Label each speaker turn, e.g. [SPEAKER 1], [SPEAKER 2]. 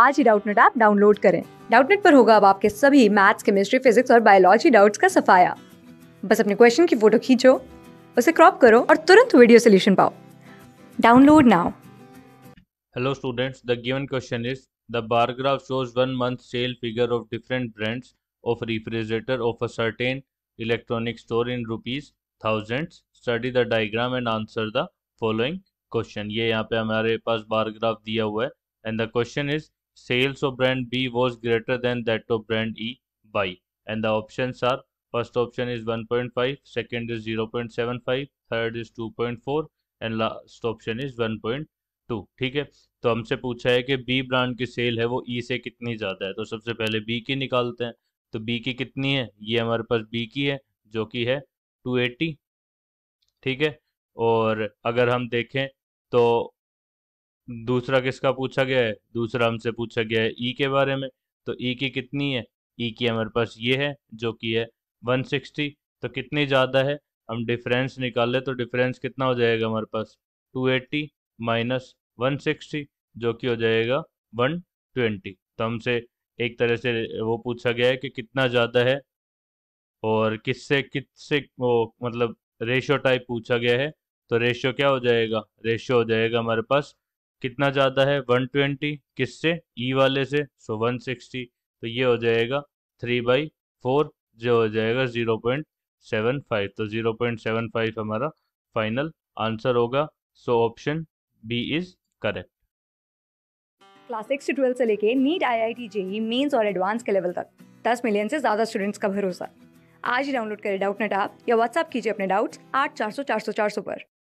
[SPEAKER 1] आज ही Doubtnut app download करें डाउटनेट पर होगा अब आपके सभी मैथ्स केमिस्ट्री फिजिक्स और बायोलॉजी डाउट्स का सफाया बस अपने क्वेश्चन की फोटो खींचो उसे क्रॉप करो और तुरंत वीडियो सोल्यूशन पाओ download now
[SPEAKER 2] hello students the given question is the bar graph shows one month sale figure of different brands of refrigerator of a certain electronic store in rupees thousands study the diagram and answer the following question ये यहाँ पे हमारे पास bar graph दिया हुआ है and the question is sales of brand B was greater than that of brand E by and the options are first option is 1.5 second is 0.75 third is 2.4 and last option is 1.2 ठीक है तो हमसे पूछा है कि B brand की cell है वो e से कितनी ज़्यादा है तो सबसे पहले B की निकालते हैं तो B की कितनी है ये हमारे पास B की है जो कि है 280 ठीक है और अगर हम देखें तो दूसरा किसका पूछा गया है दूसरा हमसे पूछा गया है ई e के बारे में तो ई e की कितनी है ई e की हमारे पास ये है जो कि है 160 तो कितनी ज़्यादा है हम डिफरेंस ले तो डिफरेंस कितना हो जाएगा हमारे पास 280 एट्टी माइनस वन जो कि हो जाएगा 120 तो हमसे एक तरह से वो पूछा गया है कि कितना ज़्यादा है और किससे किससे वो मतलब रेशियो टाइप पूछा गया है तो रेशियो क्या हो जाएगा रेशियो हो जाएगा हमारे पास कितना ज़्यादा है 120 किससे ई e वाले से सो 160 तो ये हो जाएगा थ्री बाई फोर जो हो जाएगा 0.75 तो 0.75 हमारा फाइनल आंसर होगा so option B is correct
[SPEAKER 1] class six से ट्वेल्थ से लेके NEET I I T JEE mains और एडवांस के लेवल तक दस मिलियन से ज़्यादा स्टूडेंट्स का भरोसा आज ही डाउनलोड करें डाउट नेट आप या व्हाट्सअप कीजिए अपने डाउट्स आठ चार सौ चार सौ चार सौ पर